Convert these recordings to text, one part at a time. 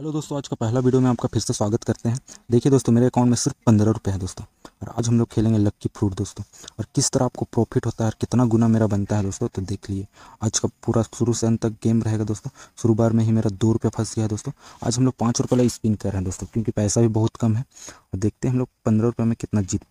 hello दोस्तों आज का पहला वीडियो में आपका फिर से स्वागत करते हैं देखिए दोस्तों मेरे अकाउंट में सिर्फ पंद्रह रुपये है दोस्तों और आज हम लोग खेलेंगे लक्की फ्रूट दोस्तों और किस तरह आपको प्रॉफिट होता है और कितना गुना मेरा बनता है दोस्तों तो देख लिए आज का पूरा शुरू से अंत तक गेम रहेगा दोस्तों शुरू बार में ही मेरा दो रुपये फंस गया है दोस्तों आज हम लोग पाँच रुपये वाला स्पिन कर रहे हैं दोस्तों क्योंकि पैसा भी बहुत कम है और देखते हैं हम लोग पंद्रह रुपये में कितना जीत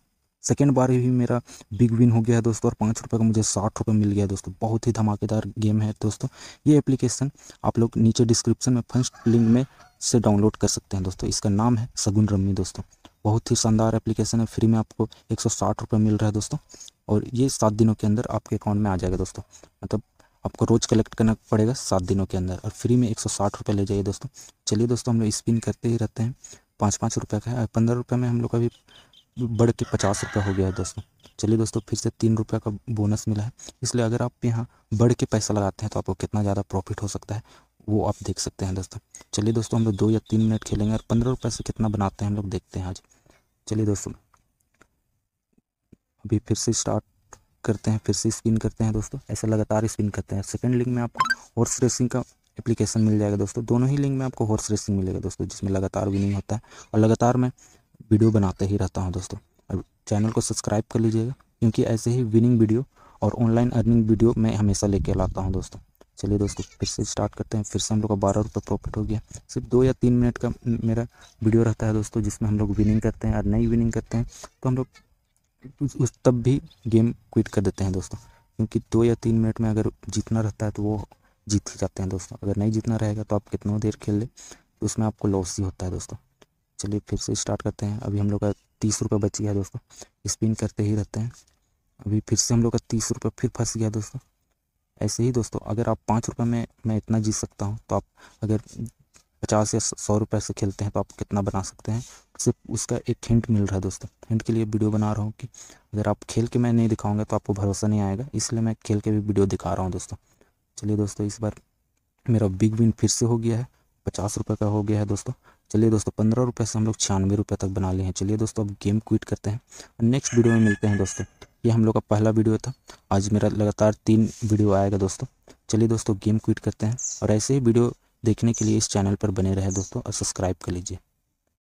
सेकेंड बार ही मेरा बिग विन हो गया है दोस्तों और पाँच रुपये का मुझे साठ रुपये मिल गया है दोस्तों बहुत ही धमाकेदार गेम है दोस्तों ये एप्लीकेशन आप लोग नीचे डिस्क्रिप्शन में फर्स्ट लिंक में से डाउनलोड कर सकते हैं दोस्तों इसका नाम है सगुन रम्मी दोस्तों बहुत ही शानदार एप्लीकेशन है फ्री में आपको एक सौ मिल रहा है दोस्तों और ये सात दिनों के अंदर आपके अकाउंट में आ जाएगा दोस्तों मतलब आपको रोज़ कलेक्ट करना पड़ेगा सात दिनों के अंदर और फ्री में एक सौ ले जाइए दोस्तों चलिए दोस्तों हम लोग स्पिन करते ही रहते हैं पाँच पाँच रुपये का है पंद्रह रुपये में हम लोग का भी बढ़ के पचास रुपये हो गया है दोस्तों चलिए दोस्तों फिर से तीन रुपये का बोनस मिला है इसलिए अगर आप यहाँ बढ़ के पैसा लगाते हैं तो आपको कितना ज़्यादा प्रॉफिट हो सकता है वो आप देख सकते हैं दोस्तों चलिए दोस्तों हम लोग दो या तीन मिनट खेलेंगे और पंद्रह रुपये से कितना बनाते हैं हम लोग देखते हैं आज चलिए दोस्तों अभी फिर से स्टार्ट करते हैं फिर से स्पिन करते हैं दोस्तों ऐसे लगातार स्पिन करते हैं सेकेंड लिंक में आपको हॉर्स रेसिंग का एप्लीकेशन मिल जाएगा दोस्तों दोनों ही लिंक में आपको हॉर्स रेसिंग मिलेगा दोस्तों जिसमें लगातार विनिंग होता है और लगातार मैं वीडियो बनाते ही रहता हूँ दोस्तों और चैनल को सब्सक्राइब कर लीजिएगा क्योंकि ऐसे ही विनिंग वीडियो और ऑनलाइन अर्निंग वीडियो मैं हमेशा लेके लाता हूँ दोस्तों चलिए दोस्तों फिर से स्टार्ट करते हैं फिर से हम लोग का बारह रुपये प्रॉफिट हो गया सिर्फ दो या तीन मिनट का मेरा वीडियो रहता है दोस्तों जिसमें हम लोग विनिंग करते हैं और नई विनिंग करते हैं तो हम लोग उस तब भी गेम क्विट कर देते हैं दोस्तों क्योंकि दो या तीन मिनट में अगर जीतना रहता है तो वो जीत ही जाते हैं दोस्तों अगर नहीं जीतना रहेगा तो आप कितना देर खेल ले तो उसमें आपको लॉस ही होता है दोस्तों चलिए फिर से स्टार्ट करते हैं अभी हम लोग का तीस रुपये बच गया दोस्तों स्पिन करते ही रहते हैं अभी फिर से हम लोग का तीस रुपये फिर फंस गया दोस्तों ऐसे ही दोस्तों अगर आप पाँच रुपये में मैं इतना जीत सकता हूँ तो आप अगर पचास या सौ रुपये से खेलते हैं तो आप कितना बना सकते हैं सिर्फ उसका एक हिंट मिल रहा है दोस्तों हिंट के लिए वीडियो बना रहा हूँ कि अगर आप खेल के मैं नहीं दिखाऊंगा तो आपको भरोसा नहीं आएगा इसलिए मैं खेल के भी वीडियो दिखा रहा हूँ दोस्तों चलिए दोस्तों इस बार मेरा बिग विन फिर से हो गया है पचास रुपये का हो गया है दोस्तों चलिए दोस्तों पंद्रह रुपये से हम लोग छियानवे रुपये तक बना लिए हैं चलिए दोस्तों अब गेम क्विट करते हैं नेक्स्ट वीडियो में मिलते हैं दोस्तों ये हम लोग का पहला वीडियो था आज मेरा लगातार तीन वीडियो आएगा दोस्तों चलिए दोस्तों गेम क्विट करते हैं और ऐसे ही वीडियो देखने के लिए इस चैनल पर बने रहे दोस्तों और सब्सक्राइब कर लीजिए